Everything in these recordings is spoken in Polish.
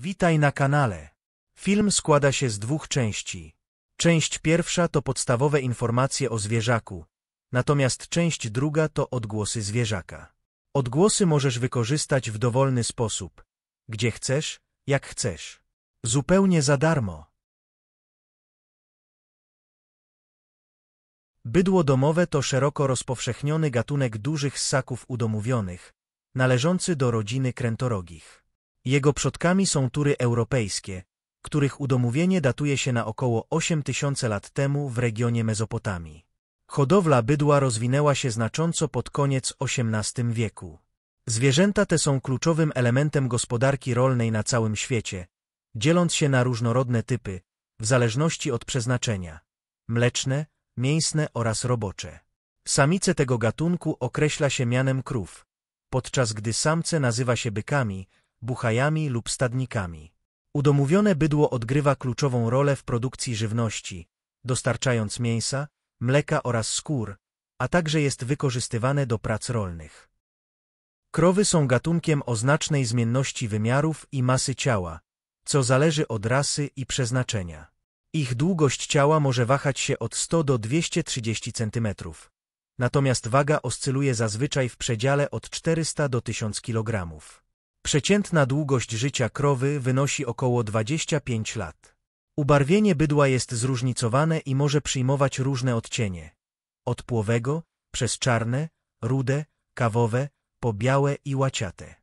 Witaj na kanale. Film składa się z dwóch części. Część pierwsza to podstawowe informacje o zwierzaku, natomiast część druga to odgłosy zwierzaka. Odgłosy możesz wykorzystać w dowolny sposób, gdzie chcesz, jak chcesz. Zupełnie za darmo. Bydło domowe to szeroko rozpowszechniony gatunek dużych ssaków udomówionych, należący do rodziny krętorogich. Jego przodkami są tury europejskie, których udomówienie datuje się na około 8000 lat temu w regionie Mezopotamii. Hodowla bydła rozwinęła się znacząco pod koniec XVIII wieku. Zwierzęta te są kluczowym elementem gospodarki rolnej na całym świecie, dzieląc się na różnorodne typy, w zależności od przeznaczenia – mleczne, mięsne oraz robocze. Samice tego gatunku określa się mianem krów, podczas gdy samce nazywa się bykami – buchajami lub stadnikami. Udomowione bydło odgrywa kluczową rolę w produkcji żywności, dostarczając mięsa, mleka oraz skór, a także jest wykorzystywane do prac rolnych. Krowy są gatunkiem o znacznej zmienności wymiarów i masy ciała, co zależy od rasy i przeznaczenia. Ich długość ciała może wahać się od 100 do 230 cm, natomiast waga oscyluje zazwyczaj w przedziale od 400 do 1000 kg. Przeciętna długość życia krowy wynosi około 25 lat. Ubarwienie bydła jest zróżnicowane i może przyjmować różne odcienie. Od płowego, przez czarne, rude, kawowe, po białe i łaciate.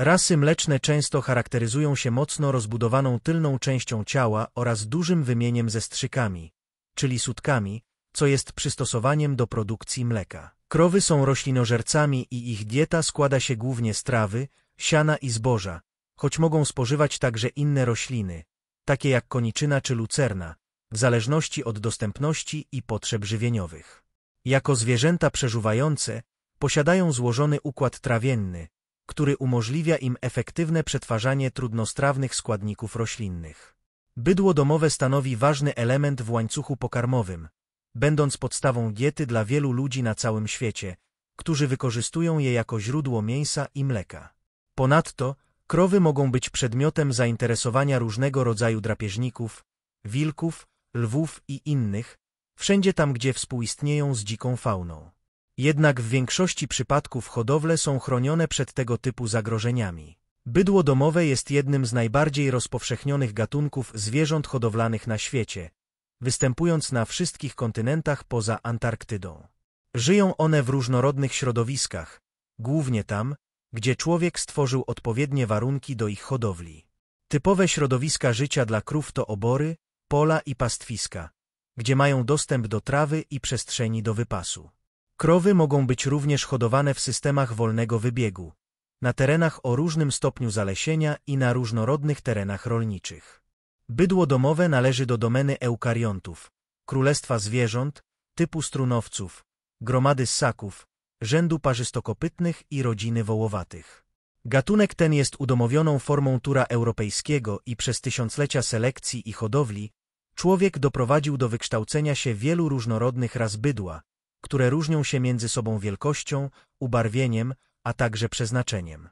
Rasy mleczne często charakteryzują się mocno rozbudowaną tylną częścią ciała oraz dużym wymieniem ze strzykami, czyli sutkami, co jest przystosowaniem do produkcji mleka. Krowy są roślinożercami i ich dieta składa się głównie z trawy, siana i zboża, choć mogą spożywać także inne rośliny, takie jak koniczyna czy lucerna, w zależności od dostępności i potrzeb żywieniowych. Jako zwierzęta przeżuwające, posiadają złożony układ trawienny, który umożliwia im efektywne przetwarzanie trudnostrawnych składników roślinnych. Bydło domowe stanowi ważny element w łańcuchu pokarmowym, będąc podstawą diety dla wielu ludzi na całym świecie, którzy wykorzystują je jako źródło mięsa i mleka. Ponadto, krowy mogą być przedmiotem zainteresowania różnego rodzaju drapieżników, wilków, lwów i innych, wszędzie tam gdzie współistnieją z dziką fauną. Jednak w większości przypadków hodowle są chronione przed tego typu zagrożeniami. Bydło domowe jest jednym z najbardziej rozpowszechnionych gatunków zwierząt hodowlanych na świecie, występując na wszystkich kontynentach poza Antarktydą. Żyją one w różnorodnych środowiskach, głównie tam, gdzie człowiek stworzył odpowiednie warunki do ich hodowli. Typowe środowiska życia dla krów to obory, pola i pastwiska, gdzie mają dostęp do trawy i przestrzeni do wypasu. Krowy mogą być również hodowane w systemach wolnego wybiegu, na terenach o różnym stopniu zalesienia i na różnorodnych terenach rolniczych. Bydło domowe należy do domeny eukariontów, królestwa zwierząt, typu strunowców, gromady ssaków, rzędu parzystokopytnych i rodziny wołowatych. Gatunek ten jest udomowioną formą tura europejskiego i przez tysiąclecia selekcji i hodowli człowiek doprowadził do wykształcenia się wielu różnorodnych ras bydła, które różnią się między sobą wielkością, ubarwieniem, a także przeznaczeniem.